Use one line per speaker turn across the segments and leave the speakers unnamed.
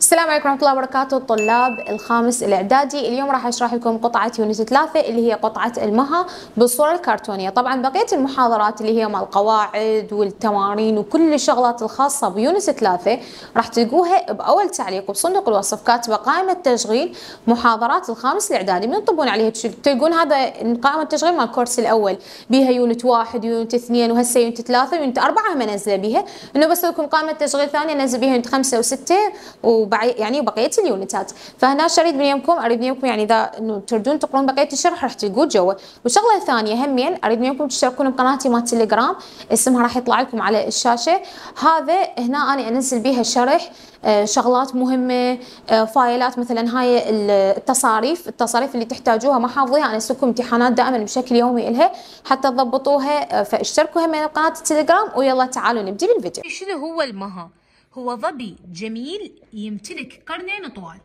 السلام عليكم ورحمة الله وبركاته طلاب الخامس الإعدادي اليوم راح أشرح لكم قطعة يونت ثلاثة اللي هي قطعة المها بالصورة الكرتونية طبعا بقية المحاضرات اللي هي مع القواعد والتمارين وكل الشغلات الخاصة بيونت ثلاثة راح تلقوها بأول تعليق بصندوق الوصف كاتبة قائمة تشغيل محاضرات الخامس الإعدادي من تطبون عليها تلقون هذا قائمة تشغيل مال الكورس الأول بها يونت واحد يونت اثنين وهسه يونت ثلاثة يونت أربعة منزلة بها إنه بس لكم قائمة تشغيل ثانية نزل بها يونت خمسة وستة و يعني وبقيه اليونتات فهنا شريط منكم اريد منكم يعني اذا انه تردون تقرون بقيه الشرح راح تلقوه جوا وشغله ثانيه همين اريد منكم تشتركون بقناتي مال تليجرام اسمها راح يطلع لكم على الشاشه هذا هنا انا انزل بيها الشرح آه، شغلات مهمه آه، فايلات مثلا هاي التصاريف التصاريف اللي تحتاجوها ما حافظيها انا اسلكم امتحانات دائما بشكل يومي الها حتى تضبطوها آه، فاشتركوا هم بقناه التليجرام ويلا تعالوا نبدي بالفيديو شنو هو المهام هو ظبي جميل يمتلك قرنين طوال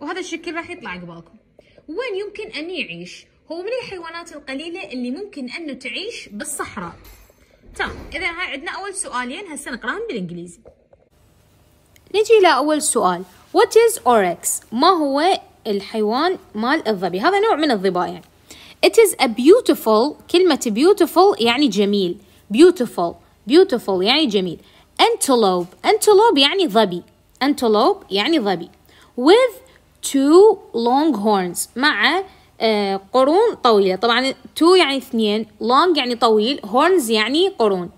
وهذا الشكل راح يطلع قبالكم وين يمكن أن يعيش؟ هو من الحيوانات القليلة اللي ممكن أنه تعيش بالصحراء تمام إذا هاي عندنا أول سؤالين هسه نقراهم بالإنجليزي نجي لأول سؤال What is oryx? ما هو الحيوان مال الظبي؟ هذا نوع من الظباء يعني It is a beautiful كلمة beautiful يعني جميل beautiful beautiful يعني جميل انتلوب انتلوب يعني ظبي انتلوب يعني ظبي with two long horns مع آه، قرون طويلة طبعا two يعني اثنين long يعني طويل horns يعني قرون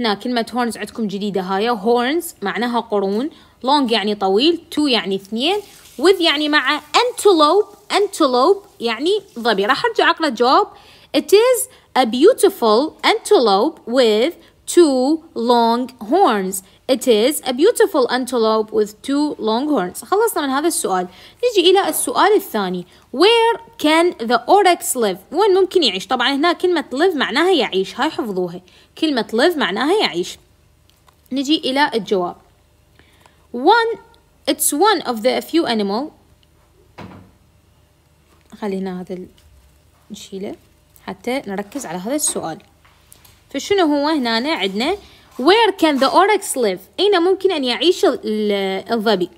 هنا كلمة horns عندكم جديدة هاي horns معناها قرون long يعني طويل two يعني اثنين with يعني مع antelope antelope يعني ظبي راح ارجع اقرا جواب it is a beautiful antelope with two long horns It is a beautiful antelope with two long horns خلصنا من هذا السؤال نجي إلى السؤال الثاني Where can the oryx live وين ممكن يعيش طبعا هنا كلمة live معناها يعيش هاي حفظوها كلمة live معناها يعيش نجي إلى الجواب One It's one of the few animal خلي هنا هذا نشيله حتى نركز على هذا السؤال فشنو هو هنا عندنا where can the oryx live أين ممكن أن يعيش الظبي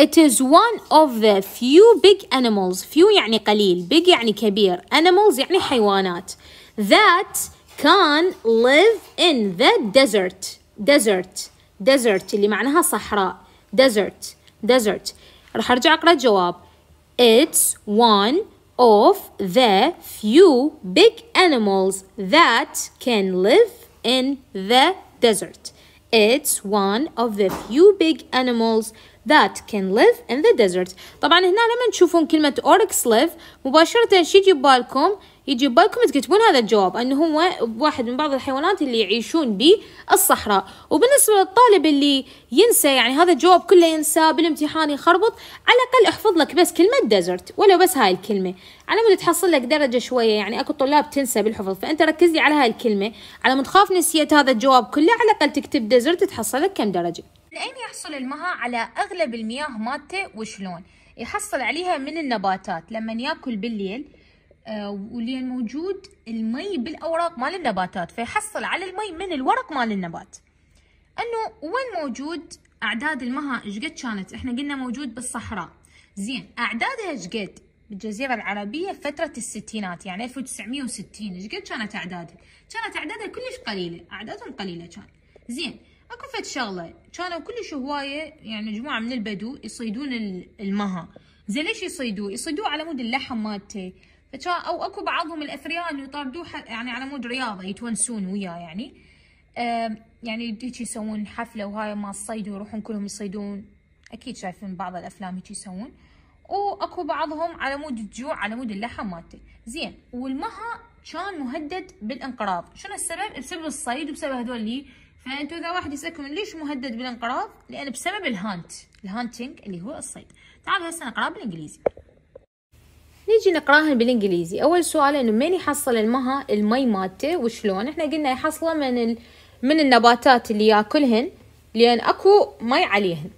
It is one of the few big animals few يعني قليل big يعني كبير animals يعني حيوانات that can live in the desert desert desert اللي معناها صحراء desert desert راح ارجع اقرا الجواب It's one of the few big animals that can live in the desert. It's one of the few big animals that can live in the desert طبعا هنا لما تشوفون كلمة oryx live مباشرة شي يجي ببالكم يجي ببالكم تكتبون هذا الجواب انه هو واحد من بعض الحيوانات اللي يعيشون بالصحراء وبالنسبة للطالب اللي ينسى يعني هذا الجواب كله ينسى بالامتحان يخربط على الاقل احفظ لك بس كلمة ديزرت ولو بس هاي الكلمة على مود تحصل لك درجة شوية يعني اكو طلاب تنسى بالحفظ فانت ركز لي على هاي الكلمة على مود تخاف نسيت هذا الجواب كله على الاقل تكتب ديزرت تحصل لك كم درجة لأين يحصل المها على أغلب المياه مالته وشلون يحصل عليها من النباتات لما ياكل بالليل آه، ولين موجود المي بالأوراق مال النباتات فيحصل على المي من الورق مال النبات أنه وين موجود أعداد المها شقد كانت إحنا قلنا موجود بالصحراء زين أعدادها شقد بالجزيرة العربية فترة الستينات يعني 1960 شقد كانت أعدادها كانت أعدادها كلش قليلة أعدادهم قليلة كان زين اكو فد شغله كانوا كلش هوايه يعني مجموعه من البدو يصيدون المها زين ليش يصيدوه؟ يصيدوه على مود اللحم مالته فكان او اكو بعضهم الاثرياء انه يطاردوه يعني على مود رياضه يتونسون وياه يعني يعني هيك يسوون حفله وهاي ما الصيد ويروحون كلهم يصيدون اكيد شايفين بعض الافلام هيك يسوون واكو بعضهم على مود الجوع على مود اللحم مالته زين والمها كان مهدد بالانقراض شنو السبب بسبب الصيد وبسبب هذول اللي انتو اذا واحد يسالكم ليش مهدد بالانقراض لان بسبب الهانت الهانتنج اللي هو الصيد تعالوا هسه نقراه بالانجليزي نيجي نقراها بالانجليزي اول سؤال انه من يحصل المها المي مالته وشلون احنا قلنا يحصله من ال... من النباتات اللي ياكلهن لان اكو مي عليهن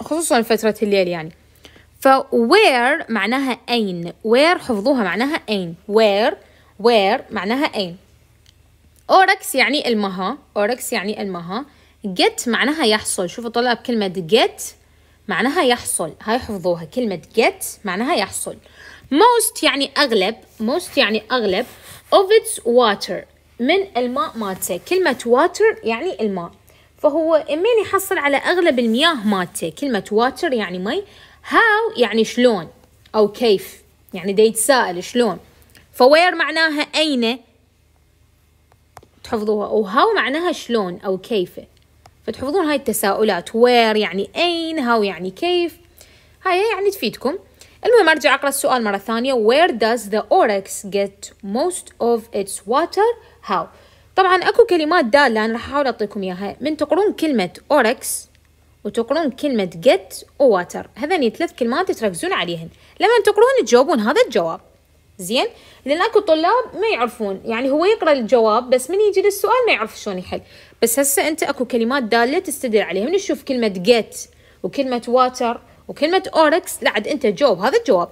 خصوصا فترة الليل يعني ف where معناها أين where حفظوها معناها أين where where معناها أين أوركس يعني المها أوركس يعني المها get معناها يحصل شوفوا طلع بكلمة get معناها يحصل هاي حفظوها كلمة get معناها يحصل most يعني أغلب most يعني أغلب of its water من الماء مالته كلمة water يعني الماء فهو مين يحصل على أغلب المياه مالته كلمة water يعني مي how يعني شلون أو كيف يعني دا يتساءل شلون فوير معناها أين تحفظوها هاو معناها شلون أو كيف فتحفظون هاي التساؤلات وير يعني أين هاو يعني كيف هاي يعني تفيدكم المهم أرجع أقرأ السؤال مرة ثانية where does the oryx get most of its water هاو طبعا أكو كلمات دالة أنا راح أحاول أعطيكم إياها من تقرون كلمة oryx وتقرون كلمة get water هذني ثلاث كلمات تركزون عليهن لما تقرون تجاوبون هذا الجواب زين لان اكو طلاب ما يعرفون يعني هو يقرا الجواب بس من يجي للسؤال ما يعرف شلون يحل بس هسه انت اكو كلمات داله تستدل عليها من تشوف كلمه جيت وكلمه واتر وكلمه اوركس لعد انت جاوب هذا الجواب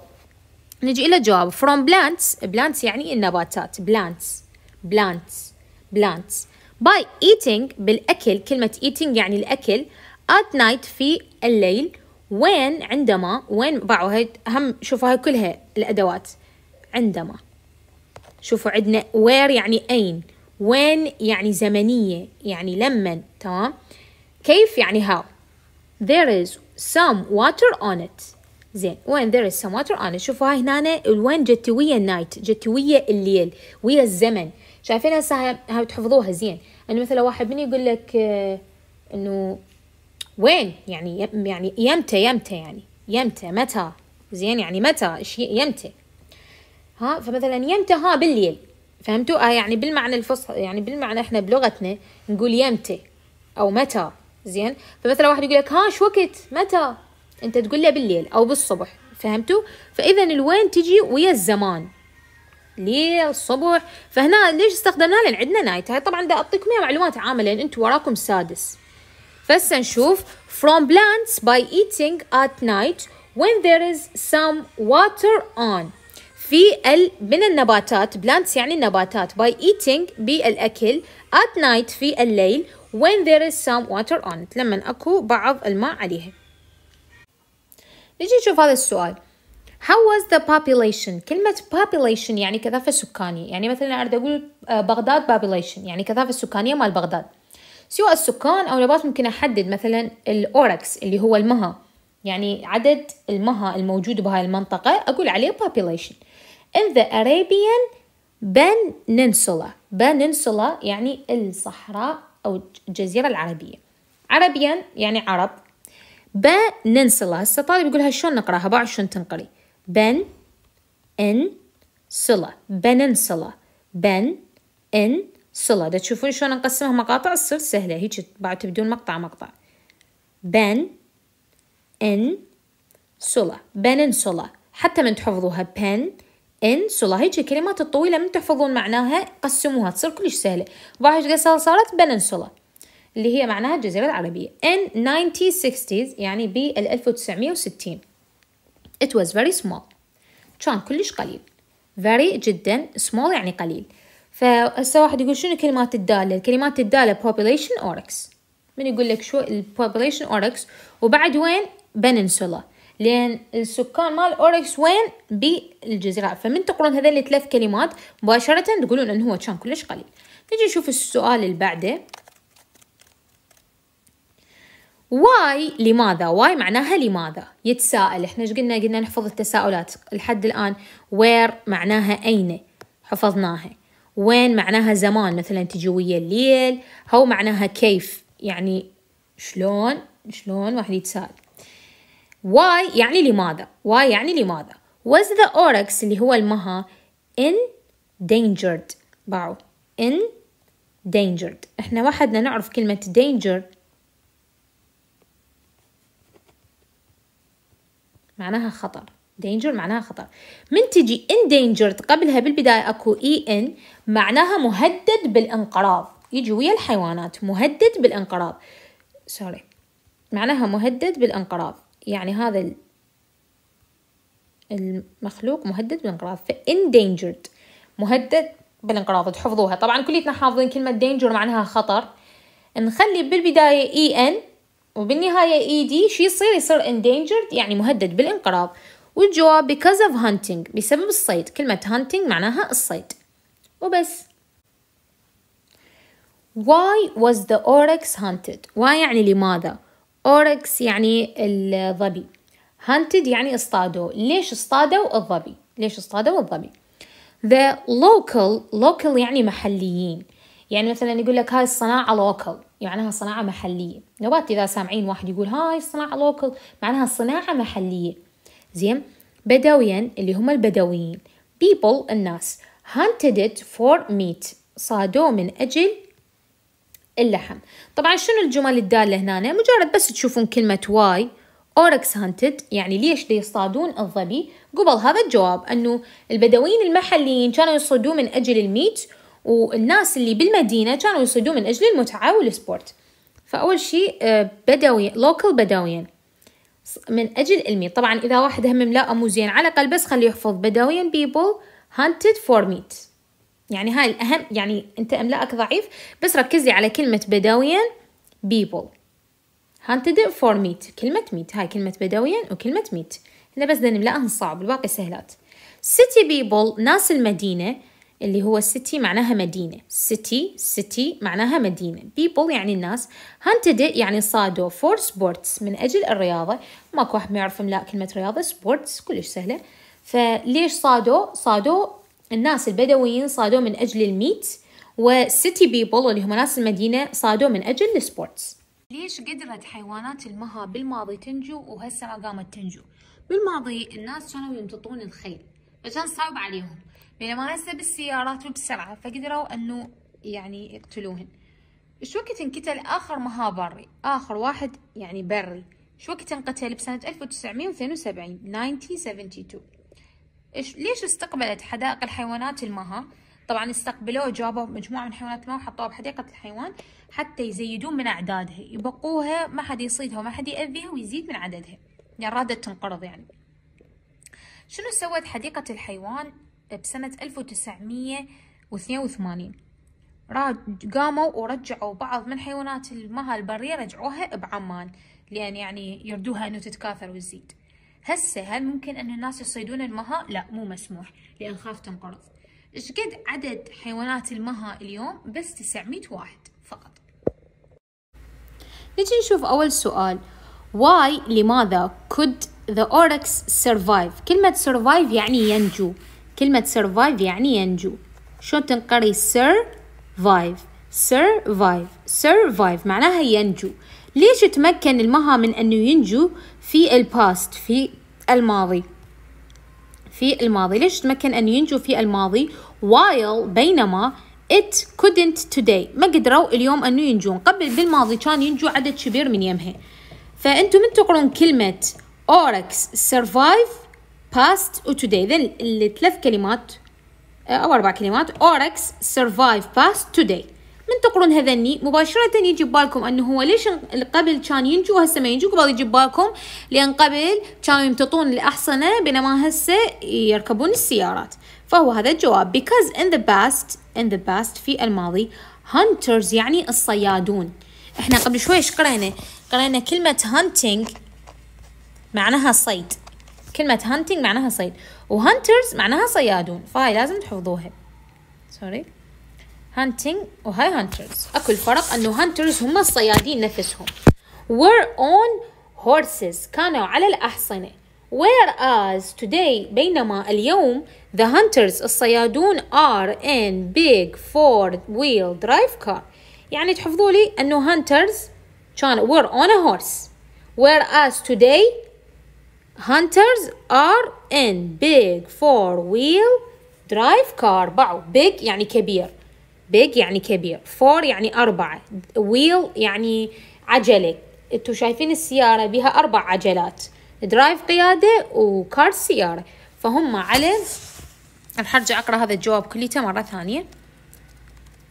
نجي الى جواب فروم بلانتس بلانتس يعني النباتات بلانتس بلانتس بلانتس باي ايتينج بالاكل كلمه ايتينج يعني الاكل ات نايت في الليل وين عندما وين باعوا هاي هم شوفوا هاي كلها الادوات عندما شوفوا عندنا وير يعني أين وين يعني زمنية يعني لمن تمام كيف يعني how there is some water on it زين وين there is some water on it شوفوا هاي هنا الوين جت ويا النايت جت ويا الليل ويا الزمن شايفين هسه هاي تحفظوها زين انه مثلا واحد من يقول لك آه، انه وين يعني يعني يمتى يمتى يعني يمتى متى زين يعني متى ايش يمتى ها فمثلا يمتى ها بالليل فهمتوا آه يعني بالمعنى الفصحى يعني بالمعنى احنا بلغتنا نقول يمتى او متى زين فمثلا واحد يقول لك ها شو وقت متى انت تقول له بالليل او بالصبح فهمتوا فاذا الوين تجي ويا الزمان ليل الصبح فهنا ليش استخدمناها لان عندنا نايت هاي طبعا بدي اعطيكم اياها معلومات عامه لان انتم وراكم سادس فهسه نشوف from plants by eating at night when there is some water on في من النباتات plants يعني النباتات by eating بالأكل at night في الليل when there is some water on it لما أكو بعض الماء عليها نجي نشوف هذا السؤال How was the population؟ كلمة population يعني كثافة سكانية يعني مثلا أريد أقول آه، بغداد population يعني كثافة السكانية مال بغداد سواء السكان أو نبات ممكن أحدد مثلا الأوركس اللي هو المها يعني عدد المها الموجود بهاي المنطقة أقول عليه population in the Arabian Peninsula Peninsula يعني الصحراء أو الجزيرة العربية عربيا يعني عرب Peninsula هسه طالب يقولها شلون نقراها باع شلون تنقري بن ان سلا بننسلا بن ان سلا دا تشوفون شلون نقسمها مقاطع تصير سهلة هيك بعد تبدون مقطع مقطع بن ان سلا بننسلا حتى من تحفظوها بن ان سولا هيك كلمات الطويله من تحفظون معناها قسموها تصير كلش سهله واحد قصر صارت بننسولا اللي هي معناها الجزيره العربيه ان 1960 يعني بال 1960 it was very small كان كلش قليل very جدا small يعني قليل فهسه واحد يقول شنو كلمات الداله الكلمات الداله population oryx من يقول لك شو population oryx وبعد وين بننسولا لان السكان مال اوركس وين بالجزيرة فمن تقرون هذول الثلاث كلمات مباشرة تقولون انه هو كان كلش قليل نجي نشوف السؤال اللي بعده واي لماذا واي معناها لماذا يتساءل احنا ايش قلنا قلنا نحفظ التساؤلات لحد الان وير معناها اين حفظناها وين معناها زمان مثلا تجي ويا الليل هو معناها كيف يعني شلون شلون واحد يتساءل why يعني لماذا why يعني لماذا was the oryx اللي هو المها endangered باعوا endangered احنا وحدنا نعرف كلمة danger معناها خطر danger معناها خطر من تجي endangered قبلها بالبداية أكو en معناها مهدد بالانقراض يجي ويا الحيوانات مهدد بالانقراض سوري معناها مهدد بالانقراض يعني هذا المخلوق مهدد بالانقراض فاندينجرد مهدد بالانقراض تحفظوها طبعا كليتنا حافظين كلمة دينجر معناها خطر نخلي بالبداية اي e ان وبالنهاية اي e دي شي يصير يصير endangered يعني مهدد بالانقراض والجواب because of hunting بسبب الصيد كلمة hunting معناها الصيد وبس Why was the oryx hunted؟ why يعني لماذا؟ أوركس يعني الظبي هانتد يعني اصطادوا ليش اصطادوا الظبي ليش اصطادوا الظبي the local local يعني محليين يعني مثلا يقول لك هاي الصناعة لوكال معناها صناعة محلية نوبات إذا سامعين واحد يقول هاي الصناعة لوكال معناها صناعة محلية زين بدويا اللي هم البدويين people الناس hunted it for meat صادوه من أجل اللحم طبعا شنو الجمل الدالة هنا مجرد بس تشوفون كلمة واي اوركس هانتد يعني ليش دي يصطادون الظبي قبل هذا الجواب انه البدويين المحليين كانوا يصيدون من اجل الميت والناس اللي بالمدينة كانوا يصيدون من اجل المتعة والسبورت فاول شيء آه، بدوي لوكال بدويين من اجل الميت طبعا اذا واحد هم لا مو زين على الاقل بس خليه يحفظ بدويين بيبل هانتد فور ميت يعني هاي الأهم يعني أنت إملائك ضعيف بس ركزي على كلمة بدويا people هانتد فور ميت كلمة ميت هاي كلمة بدويا وكلمة ميت هنا بس بدنا نملأهن صعب الباقي سهلات city people ناس المدينة اللي هو city معناها مدينة city city معناها مدينة people يعني الناس هانتد يعني صادوا for sports من أجل الرياضة ماكو واحد ما يعرف إملاء كلمة رياضة sports كلش سهلة فليش صادوا صادوا الناس البدويين صادوا من أجل الميت والسيتي بيبل اللي هم ناس المدينة صادوا من أجل السبورتس ليش قدرت حيوانات المها بالماضي تنجو وهسه قامت تنجو بالماضي الناس كانوا يمتطون الخيل فكان صعب عليهم بينما هسه بالسيارات وبسرعة فقدروا أنه يعني يقتلوهن شو وقت انقتل آخر مها بري آخر واحد يعني بري شو وقت انقتل بسنة 1972 1972 إيش ليش استقبلت حدائق الحيوانات المها طبعا استقبلوه جابوا مجموعة من حيوانات المها وحطوها بحديقة الحيوان حتى يزيدون من أعدادها يبقوها ما حد يصيدها وما حد يأذيها ويزيد من عددها يعني رادت تنقرض يعني شنو سوت حديقة الحيوان بسنة 1982 قاموا ورجعوا بعض من حيوانات المها البرية رجعوها بعمان لأن يعني يردوها أنه تتكاثر وتزيد هسه هل ممكن أن الناس يصيدون المها؟ لا مو مسموح لأن خاف تنقرض ايش قد عدد حيوانات المها اليوم؟ بس 900 واحد فقط نجي نشوف أول سؤال Why لماذا could the oryx survive كلمة survive يعني ينجو كلمة survive يعني ينجو شو تنقري survive survive survive معناها ينجو ليش تمكن المها من أنه ينجو في الباست في الماضي في الماضي ليش تمكن أن ينجو في الماضي while بينما it couldn't today ما قدروا اليوم أنه ينجون قبل بالماضي كان ينجو عدد كبير من يمها فأنتم من تقرون كلمة oryx survive past و today ذن الثلاث كلمات أو أربع كلمات oryx survive past today من تقرون هذني مباشرة يجي ببالكم انه هو ليش قبل كان ينجو وهسه ما ينجو قبل يجي ببالكم لان قبل كانوا يمتطون الاحصنة بينما هسه يركبون السيارات فهو هذا الجواب because in the past in the past في الماضي hunters يعني الصيادون احنا قبل شوي ايش قرينا قرينا كلمة hunting معناها صيد كلمة hunting معناها صيد وهانترز معناها صيادون فهاي لازم تحفظوها سوري hunting وهاي hunters اكو الفرق انه hunters هم الصيادين نفسهم were on horses كانوا على الأحصنة whereas today بينما اليوم the hunters الصيادون are in big four wheel drive car يعني تحفظوا لي انه hunters كانوا were on a horse whereas today hunters are in big four wheel drive car باعوا big يعني كبير big يعني كبير فور يعني أربعة ويل يعني عجلة انتو شايفين السيارة بها أربع عجلات درايف قيادة وكار سيارة فهم على أنا أرجع أقرأ هذا الجواب كليته مرة ثانية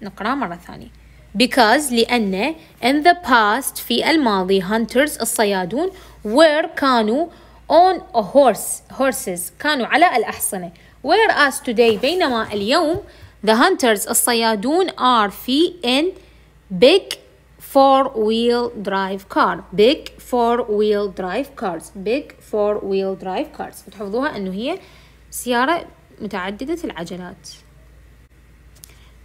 نقرأه مرة ثانية because لأن in the past في الماضي hunters الصيادون were كانوا on a horse horses كانوا على الأحصنة whereas today بينما اليوم The hunters الصيادون are في in big four wheel drive car big four wheel drive cars big four wheel drive cars بتحفظوها انه هي سيارة متعددة العجلات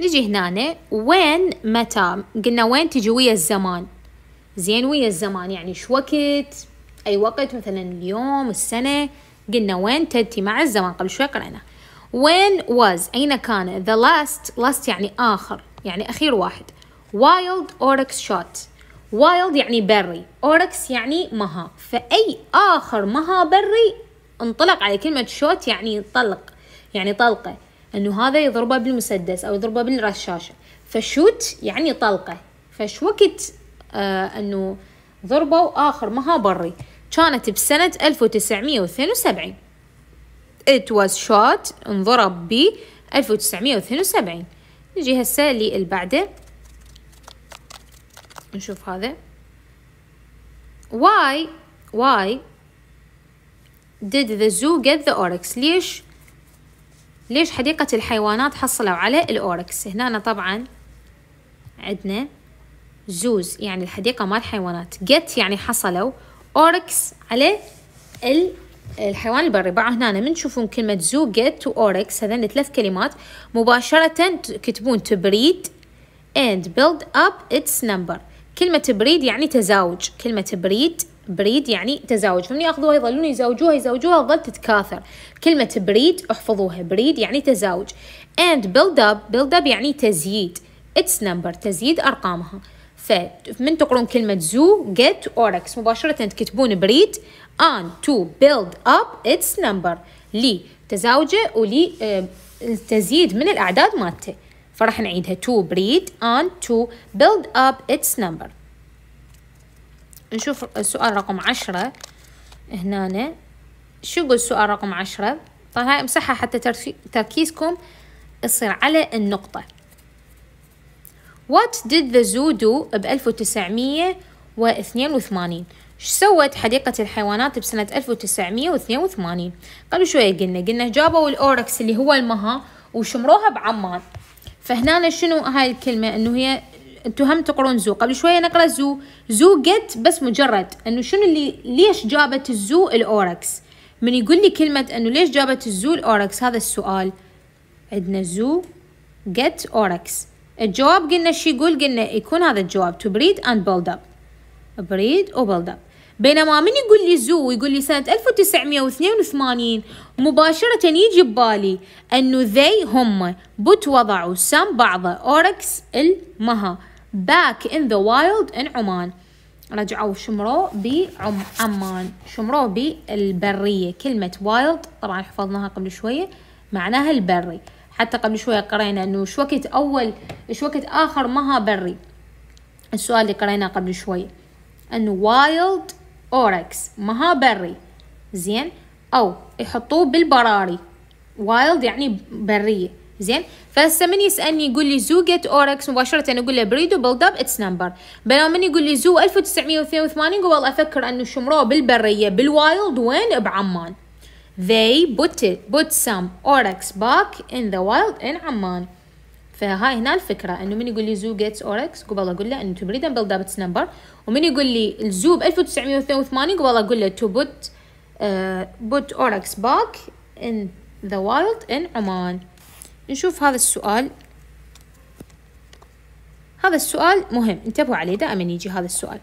نجي هنا وين متى قلنا وين تجي ويا الزمان زين ويا الزمان يعني شو وقت اي وقت مثلا اليوم السنة قلنا وين تأتي مع الزمان قبل شوي قرأنا when was أين كان the last last يعني آخر يعني أخير واحد wild oryx shot wild يعني بري oryx يعني مها فأي آخر مها بري انطلق على كلمة شوت يعني طلق يعني طلقة أنه هذا يضربه بالمسدس أو يضربه بالرشاشة فشوت يعني طلقة فش وقت آه أنه ضربوا آخر مها بري كانت بسنة 1972 It was shot انضرب ب 1972 نجي هسه اللي بعده نشوف هذا why why did the zoo get the oryx ليش ليش حديقة الحيوانات حصلوا على الأوركس هنا طبعا عندنا زوز يعني الحديقة مال الحيوانات get يعني حصلوا أوركس على الحيوان البري باعوا هنا من تشوفون كلمة زو جيت وأوركس هذين ثلاث كلمات مباشرة تكتبون تبريد and build up its number كلمة بريد يعني تزاوج كلمة بريد بريد يعني تزاوج فمن ياخذوها يظلون يزوجوها يزوجوها تظل تتكاثر كلمة بريد احفظوها بريد يعني تزاوج and build up build up يعني تزييد its number تزييد أرقامها فمن تقرون كلمة زو get oryx مباشرة تكتبون بريد on to build up its number لتزاوجه ولي آه، تزيد من الأعداد مالته فراح نعيدها to breed on to build up its number نشوف السؤال رقم عشرة هنا شو يقول السؤال رقم عشرة طيب هاي امسحها حتى تركيزكم يصير على النقطة What did the zoo do ب 1982 شو سوت حديقة الحيوانات بسنة 1982 قالوا شوية قلنا قلنا جابوا الأوركس اللي هو المها وشمروها بعمان فهنا شنو هاي الكلمة انه هي انتو هم تقرون زو قبل شوية نقرأ زو زو جت بس مجرد انه شنو اللي ليش جابت الزو الأوركس من يقول لي كلمة انه ليش جابت الزو الأوركس هذا السؤال عندنا زو جت أوركس الجواب قلنا شي يقول قلنا يكون هذا الجواب to breed and build up breed و build up بينما من يقول لي زو يقول لي سنة 1982 مباشرة يجي ببالي أنه ذي هم بوت وضعوا سم بعض أوركس المها باك in the wild in عمان رجعوا شمروا بعمان شمروا بالبرية كلمة wild طبعا حفظناها قبل شوية معناها البري حتى قبل شوية قرينا أنه شو وقت أول شو وقت آخر مها بري السؤال اللي قريناه قبل شوية أنه وايلد أوركس مها بري زين أو يحطوه بالبراري وايلد يعني برية زين فهسه من يسالني يقول لي زو جيت اوركس مباشره اقول له بريدو build اب اتس نمبر بينما من يقول لي زو 1982 قبل افكر انه شمروه بالبريه بالوايلد وين بعمان They put it, put some oryx back in the wild in Amman. فها هنا الفكرة انه من يقول لي زو جيتس اوركس قبل اقول له ان تو بريد بيلد اب اتس نمبر ومن يقول لي الزو ب 1982 قبل اقول له تو بوت بوت اوركس باك ان ذا وايلد ان عمان نشوف هذا السؤال هذا السؤال مهم انتبهوا عليه دائما يجي هذا السؤال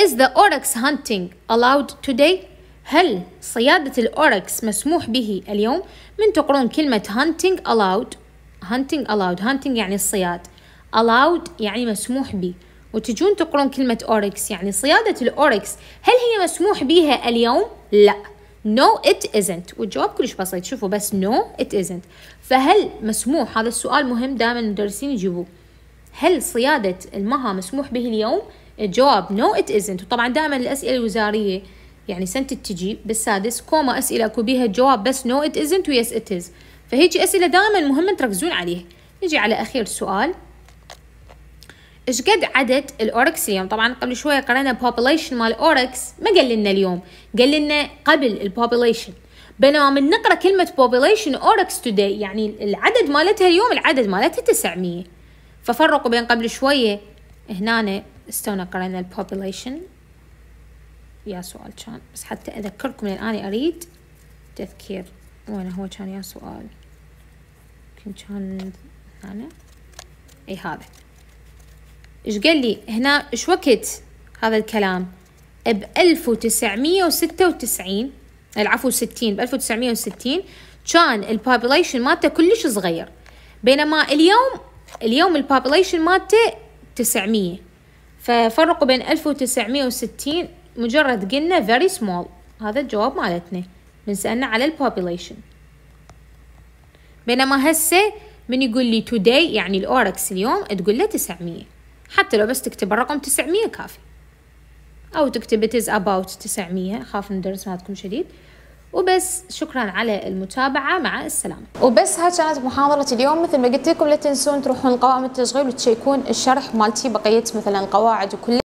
Is the oryx hunting allowed today? هل صيادة الأوركس مسموح به اليوم؟ من تقرون كلمة hunting allowed hunting allowed hunting يعني الصياد allowed يعني مسموح به وتجون تقرون كلمة أوركس يعني صيادة الأوركس هل هي مسموح بها اليوم؟ لا no it isn't والجواب كلش بسيط شوفوا بس no it isn't فهل مسموح هذا السؤال مهم دائما المدرسين يجيبوه هل صيادة المها مسموح به اليوم؟ الجواب no it isn't وطبعا دائما الأسئلة الوزارية يعني سنت تجي بالسادس كوما اسئله اكو بيها جواب بس نو ات ازنت ويس ات از فهيجي اسئله دائما مهمه تركزون عليها نجي على اخير سؤال ايش قد عدد الاوركس اليوم طبعا قبل شويه قرينا population مال اوركس ما قال لنا اليوم قال لنا قبل البوبوليشن بينما من نقرا كلمه population اوركس توداي يعني العدد مالتها اليوم العدد مالتها 900 ففرقوا بين قبل شويه هنا استونا قرينا البوبوليشن يا سؤال كان بس حتى أذكركم لأن أنا أريد تذكير وين هو كان يا سؤال يمكن كان هنا أي هذا إيش قال لي هنا إيش وقت هذا الكلام بألف 1996 وستة وتسعين العفو ستين بألف 1960 وستين كان البوبوليشن مالته كلش صغير بينما اليوم اليوم البوبوليشن مالته 900 ففرقوا بين 1960 مجرد قلنا very small هذا الجواب مالتنا من سألنا على population بينما هسه من يقول لي today يعني الأوركس اليوم تقول له 900 حتى لو بس تكتب الرقم 900 كافي أو تكتب it is about 900 خاف من الدرس مالتكم شديد وبس شكرا على المتابعة مع السلامة وبس هاي كانت محاضرة اليوم مثل ما قلت لكم لا تنسون تروحون قوائم التشغيل وتشيكون الشرح مالتي بقية مثلا القواعد وكل